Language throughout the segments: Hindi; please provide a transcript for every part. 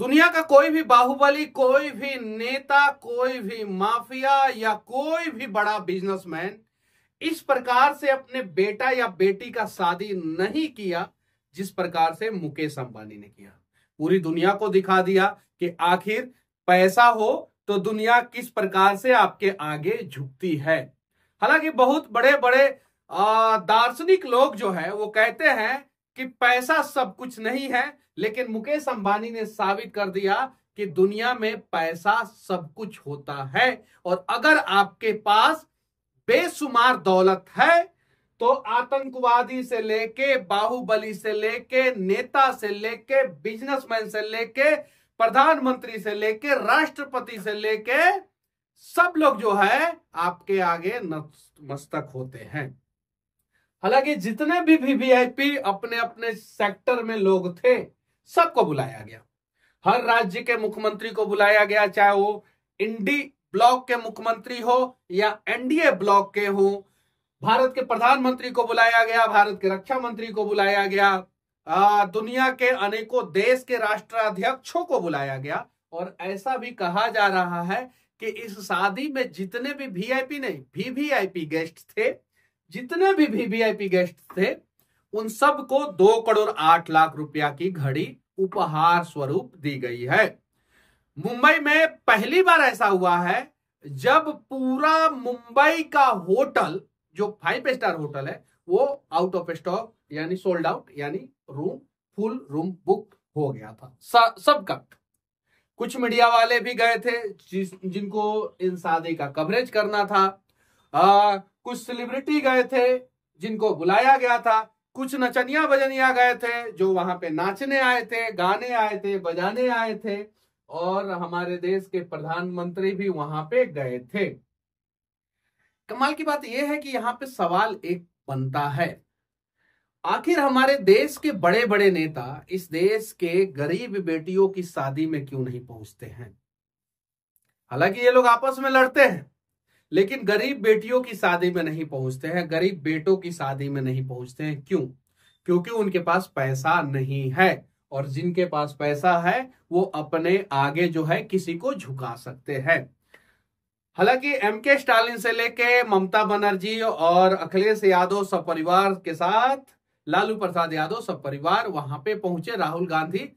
दुनिया का कोई भी बाहुबली कोई भी नेता कोई भी माफिया या कोई भी बड़ा बिजनेसमैन इस प्रकार से अपने बेटा या बेटी का शादी नहीं किया जिस प्रकार से मुकेश अंबानी ने किया पूरी दुनिया को दिखा दिया कि आखिर पैसा हो तो दुनिया किस प्रकार से आपके आगे झुकती है हालांकि बहुत बड़े बड़े दार्शनिक लोग जो है वो कहते हैं कि पैसा सब कुछ नहीं है लेकिन मुकेश अंबानी ने साबित कर दिया कि दुनिया में पैसा सब कुछ होता है और अगर आपके पास बेशुमार दौलत है तो आतंकवादी से लेके बाहुबली से लेके नेता से लेके बिजनेसमैन से लेके प्रधानमंत्री से लेके राष्ट्रपति से लेके सब लोग जो है आपके आगे नतमस्तक होते हैं हालांकि जितने भी वीवीआईपी अपने अपने सेक्टर में लोग थे सबको बुलाया गया हर राज्य के मुख्यमंत्री को बुलाया गया चाहे वो इंडी ब्लॉक के मुख्यमंत्री हो या एनडीए ब्लॉक के हो भारत के प्रधानमंत्री को बुलाया गया भारत के रक्षा मंत्री को बुलाया गया आ, दुनिया के अनेकों देश के राष्ट्राध्यक्षों को बुलाया गया और ऐसा भी कहा जा रहा है कि इस शादी में जितने भी वीआईपी नहीं वीवीआईपी गेस्ट थे जितने भी वीवीआईपी गेस्ट थे उन सबको दो करोड़ आठ लाख रुपया की घड़ी उपहार स्वरूप दी गई है मुंबई में पहली बार ऐसा हुआ है जब पूरा मुंबई का होटल जो फाइव स्टार होटल है वो आउट ऑफ स्टॉक यानी सोल्ड आउट यानी रूम फुल रूम बुक हो गया था सबका कुछ मीडिया वाले भी गए थे जिनको इन शादी का कवरेज करना था आ, कुछ सेलिब्रिटी गए थे जिनको बुलाया गया था कुछ नचनिया बजनिया गए थे जो वहां पे नाचने आए थे गाने आए थे बजाने आए थे और हमारे देश के प्रधानमंत्री भी वहां पे गए थे कमाल की बात यह है कि यहाँ पे सवाल एक बनता है आखिर हमारे देश के बड़े बड़े नेता इस देश के गरीब बेटियों की शादी में क्यों नहीं पहुंचते हैं हालांकि ये लोग आपस में लड़ते हैं लेकिन गरीब बेटियों की शादी में नहीं पहुंचते हैं गरीब बेटों की शादी में नहीं पहुंचते हैं क्यों क्योंकि उनके पास पैसा नहीं है और जिनके पास पैसा है वो अपने आगे जो है किसी को झुका सकते हैं हालांकि एम के स्टालिन से लेके ममता बनर्जी और अखिलेश यादव सपरिवार के साथ लालू प्रसाद यादव सपरिवार वहां पे पहुंचे राहुल गांधी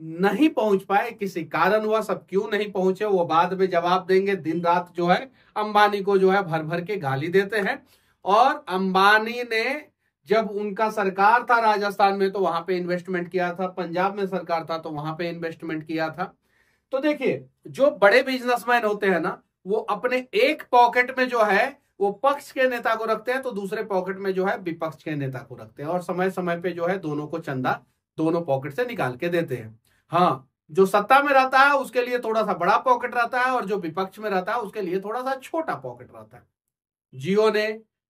नहीं पहुंच पाए किसी कारण हुआ सब क्यों नहीं पहुंचे वो बाद में जवाब देंगे दिन रात जो है अंबानी को जो है भर भर के गाली देते हैं और अंबानी ने जब उनका सरकार था राजस्थान में तो वहां पे इन्वेस्टमेंट किया था पंजाब में सरकार था तो वहां पे इन्वेस्टमेंट किया था तो देखिए जो बड़े बिजनेसमैन होते हैं ना वो अपने एक पॉकेट में जो है वो पक्ष के नेता को रखते हैं तो दूसरे पॉकेट में जो है विपक्ष के नेता को रखते हैं और समय समय पे जो है दोनों को चंदा दोनों पॉकेट से निकाल के देते हैं हाँ जो सत्ता में रहता है उसके लिए थोड़ा सा बड़ा पॉकेट रहता है और जो विपक्ष में रहता है उसके लिए थोड़ा सा छोटा पॉकेट रहता है जियो ने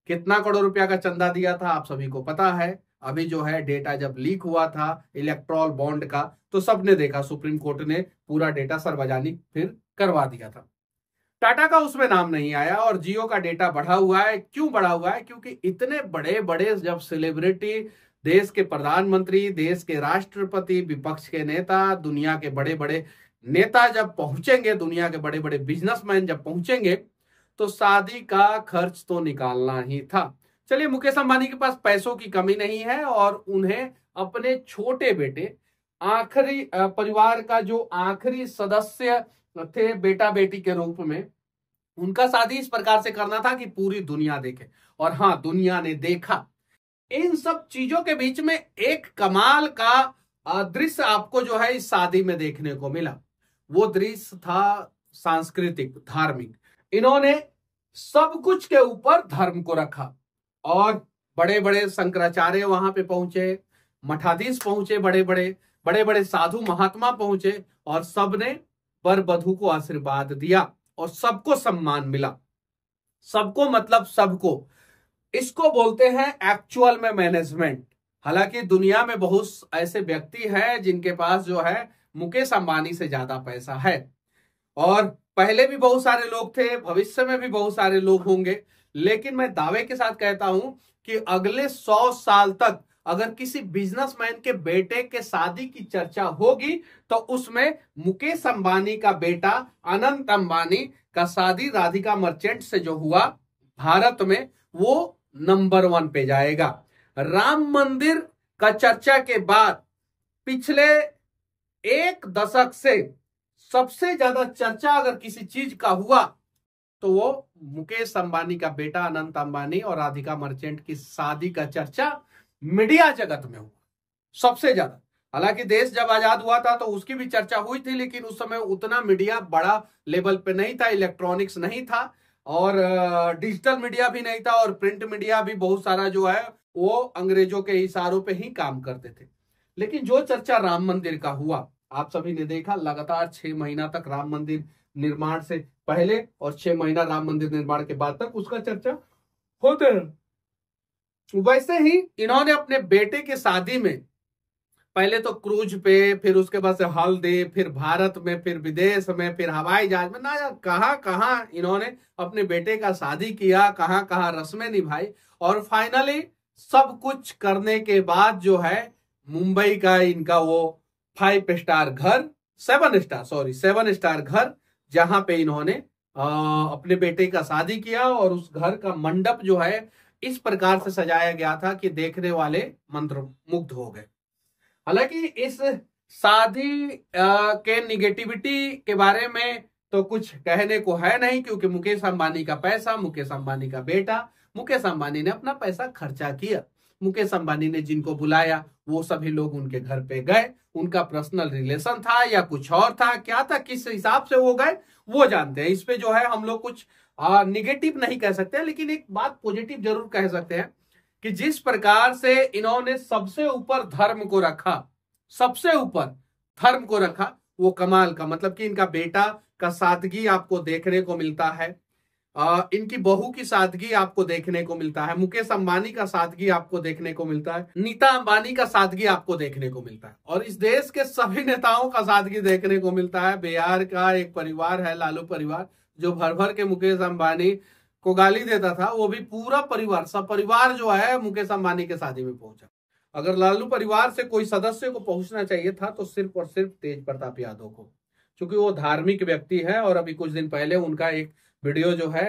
कितना करोड़ रुपया का चंदा दिया था आप सभी को पता है अभी जो है डेटा जब लीक हुआ था इलेक्ट्रॉल बॉन्ड का तो सबने देखा सुप्रीम कोर्ट ने पूरा डेटा सार्वजनिक फिर करवा दिया था टाटा का उसमें नाम नहीं आया और जियो का डेटा बढ़ा हुआ है क्यों बढ़ा हुआ है क्योंकि इतने बड़े बड़े जब सेलिब्रिटी देश के प्रधानमंत्री देश के राष्ट्रपति विपक्ष के नेता दुनिया के बड़े बड़े नेता जब पहुंचेंगे दुनिया के बड़े बड़े बिजनेसमैन जब पहुंचेंगे तो शादी का खर्च तो निकालना ही था चलिए मुकेश अंबानी के पास पैसों की कमी नहीं है और उन्हें अपने छोटे बेटे आखिरी परिवार का जो आखिरी सदस्य थे बेटा बेटी के रूप में उनका शादी इस प्रकार से करना था कि पूरी दुनिया देखे और हाँ दुनिया ने देखा इन सब चीजों के बीच में एक कमाल का दृश्य आपको जो है इस शादी में देखने को मिला वो दृश्य था सांस्कृतिक धार्मिक इन्होंने सब कुछ के ऊपर धर्म को रखा और बड़े बड़े शंकराचार्य वहां पे पहुंचे मठाधीश पहुंचे बड़े बड़े बड़े बड़े साधु महात्मा पहुंचे और सबने बर बधु को आशीर्वाद दिया और सबको सम्मान मिला सबको मतलब सबको इसको बोलते हैं एक्चुअल में मैनेजमेंट हालांकि दुनिया में बहुत ऐसे व्यक्ति हैं जिनके पास जो है मुकेश अंबानी से ज्यादा पैसा है और पहले भी बहुत सारे लोग थे भविष्य में भी बहुत सारे लोग होंगे लेकिन मैं दावे के साथ कहता हूं कि अगले सौ साल तक अगर किसी बिजनेसमैन के बेटे के शादी की चर्चा होगी तो उसमें मुकेश अंबानी का बेटा अनंत अंबानी का शादी राधिका मर्चेंट से जो हुआ भारत में वो नंबर वन पे जाएगा राम मंदिर का चर्चा के बाद पिछले एक दशक से सबसे ज्यादा चर्चा अगर किसी चीज का हुआ तो वो मुकेश अंबानी का बेटा अनंत अंबानी और राधिका मर्चेंट की शादी का चर्चा मीडिया जगत में हुआ सबसे ज्यादा हालांकि देश जब आजाद हुआ था तो उसकी भी चर्चा हुई थी लेकिन उस समय उतना मीडिया बड़ा लेवल पे नहीं था इलेक्ट्रॉनिक्स नहीं था और डिजिटल मीडिया भी नहीं था और प्रिंट मीडिया भी बहुत सारा जो है वो अंग्रेजों के इशारों पे ही काम करते थे लेकिन जो चर्चा राम मंदिर का हुआ आप सभी ने देखा लगातार छह महीना तक राम मंदिर निर्माण से पहले और छह महीना राम मंदिर निर्माण के बाद तक उसका चर्चा होते वैसे ही इन्होंने अपने बेटे के शादी में पहले तो क्रूज पे फिर उसके बाद से हल्दी फिर भारत में फिर विदेश में फिर हवाई जहाज में ना यार कहाँ कहाँ इन्होंने अपने बेटे का शादी किया कहाँ कहाँ रस्में निभाई और फाइनली सब कुछ करने के बाद जो है मुंबई का इनका वो फाइव स्टार घर seven star sorry seven star घर जहां पे इन्होंने आ, अपने बेटे का शादी किया और उस घर का मंडप जो है इस प्रकार से सजाया गया था कि देखने वाले मंत्र मुग्ध हो गए हालांकि इस शादी के निगेटिविटी के बारे में तो कुछ कहने को है नहीं क्योंकि मुकेश अंबानी का पैसा मुकेश अंबानी का बेटा मुकेश अंबानी ने अपना पैसा खर्चा किया मुकेश अंबानी ने जिनको बुलाया वो सभी लोग उनके घर पे गए उनका पर्सनल रिलेशन था या कुछ और था क्या था किस हिसाब से वो गए वो जानते हैं इस पे जो है हम लोग कुछ निगेटिव नहीं कह सकते लेकिन एक बात पॉजिटिव जरूर कह सकते हैं कि जिस प्रकार से इन्होंने सबसे ऊपर धर्म को रखा सबसे ऊपर धर्म को रखा वो कमाल का मतलब कि इनका बेटा का सादगी आपको देखने को मिलता है आ, इनकी बहू की सादगी आपको देखने को मिलता है मुकेश अंबानी का सादगी आपको देखने को मिलता है नीता अंबानी का सादगी आपको देखने को मिलता है और इस देश के सभी नेताओं का सादगी देखने को मिलता है बिहार का एक परिवार है लालू परिवार जो भर भर के मुकेश अंबानी को गाली देता था वो भी पूरा परिवार सब परिवार जो है मुकेश अंबानी के शादी में पहुंचा अगर लालू परिवार से कोई सदस्य को पहुंचना चाहिए था तो सिर्फ और सिर्फ तेज प्रताप यादव को क्योंकि वो धार्मिक व्यक्ति है और अभी कुछ दिन पहले उनका एक वीडियो जो है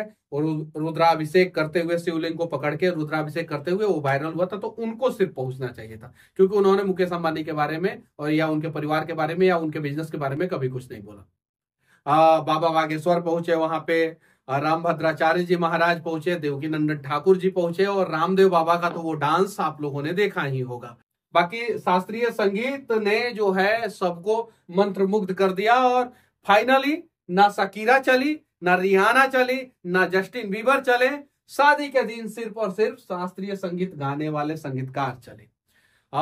रुद्राभिषेक करते हुए शिवलिंग को पकड़ के रुद्राभिषेक करते हुए वो वायरल हुआ था तो उनको सिर्फ पहुंचना चाहिए था क्योंकि उन्होंने मुकेश अंबानी के बारे में और या उनके परिवार के बारे में या उनके बिजनेस के बारे में कभी कुछ नहीं बोला आ, बाबा बागेश्वर पहुंचे वहां पे राम भद्राचार्य जी महाराज पहुंचे देवकी नंदन ठाकुर जी पहुंचे और रामदेव बाबा का तो वो डांस आप लोगों ने देखा ही होगा बाकी शास्त्रीय संगीत ने जो है सबको मंत्र कर दिया और फाइनली ना सकीरा चली ना रिहाना चली ना जस्टिन बीबर चले शादी के दिन सिर्फ और सिर्फ शास्त्रीय संगीत गाने वाले संगीतकार चले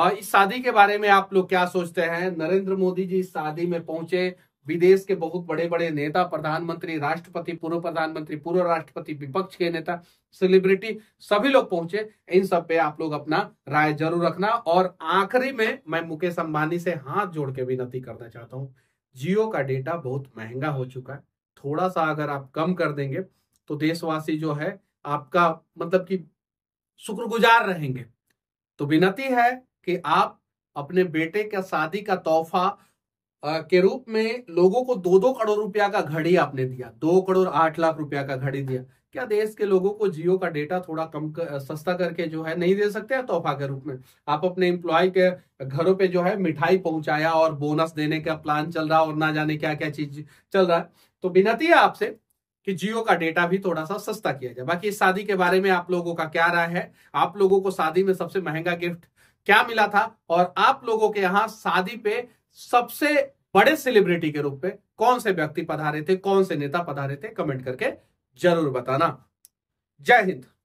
और इस शादी के बारे में आप लोग क्या सोचते हैं नरेंद्र मोदी जी शादी में पहुंचे विदेश के बहुत बड़े बड़े नेता प्रधानमंत्री राष्ट्रपति पूर्व प्रधानमंत्री पूर्व राष्ट्रपति विपक्ष के नेता सेलिब्रिटी सभी लोग पहुंचे इन सब पे आप लोग अपना राय जरूर रखना और आखिरी में मैं मुकेश अंबानी से हाथ जोड़ के विनती करना चाहता हूँ जियो का डेटा बहुत महंगा हो चुका है थोड़ा सा अगर आप कम कर देंगे तो देशवासी जो है आपका मतलब कि शुक्रगुजार रहेंगे तो विनती है कि आप अपने बेटे का शादी का तोहफा के रूप में लोगों को दो दो करोड़ रुपया का घड़ी आपने दिया दो करोड़ आठ लाख रुपया का घड़ी दिया क्या देश के लोगों को जियो का डेटा थोड़ा कम कर, सस्ता करके जो है नहीं दे सकते हैं तोहफा के रूप में आप अपने एम्प्लॉय के घरों पे जो है मिठाई पहुंचाया और बोनस देने का प्लान चल रहा और ना जाने क्या क्या चीज चल रहा है तो विनती है आपसे कि जियो का डेटा भी थोड़ा सा सस्ता किया जाए बाकी इस शादी के बारे में आप लोगों का क्या राय है आप लोगों को शादी में सबसे महंगा गिफ्ट क्या मिला था और आप लोगों के यहाँ शादी पे सबसे बड़े सेलिब्रिटी के रूप में कौन से व्यक्ति पधारे थे कौन से नेता पधारे थे कमेंट करके जरूर बताना जय हिंद